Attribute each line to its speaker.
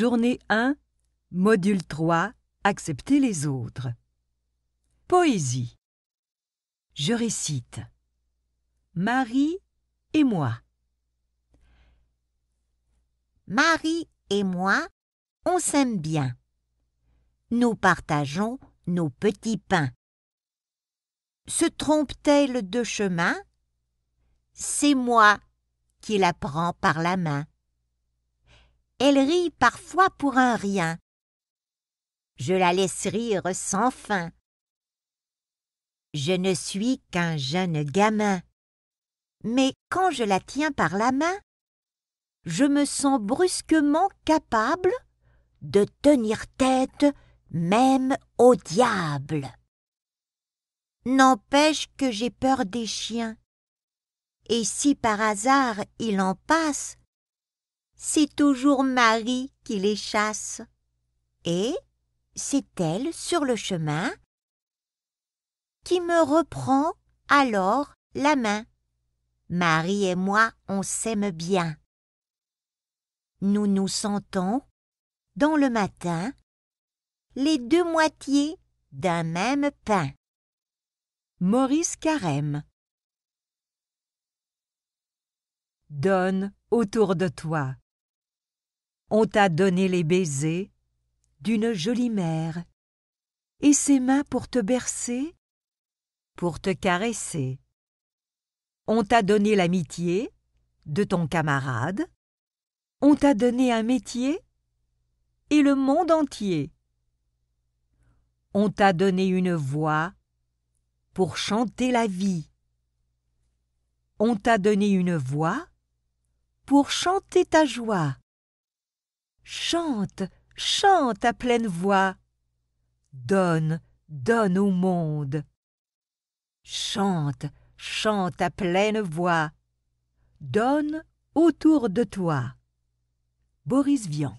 Speaker 1: Journée 1, module 3, accepter les autres. Poésie. Je récite. Marie
Speaker 2: et moi. Marie et moi, on s'aime bien. Nous partageons nos petits pains. Se trompe-t-elle de chemin C'est moi qui la prends par la main. Elle rit parfois pour un rien. Je la laisse rire sans fin. Je ne suis qu'un jeune gamin. Mais quand je la tiens par la main, je me sens brusquement capable de tenir tête même au diable. N'empêche que j'ai peur des chiens. Et si par hasard il en passe, c'est toujours Marie qui les chasse. Et c'est elle, sur le chemin, qui me reprend alors la main. Marie et moi, on s'aime bien. Nous nous sentons, dans le matin, les deux moitiés d'un même pain. Maurice Carême
Speaker 1: Donne autour de toi on t'a donné les baisers d'une jolie mère, et ses mains pour te bercer, pour te caresser. On t'a donné l'amitié de ton camarade, on t'a donné un métier et le monde entier. On t'a donné une voix pour chanter la vie. On t'a donné une voix pour chanter ta joie. Chante, chante à pleine voix. Donne, donne au monde. Chante, chante à pleine voix. Donne autour de toi. Boris Vian.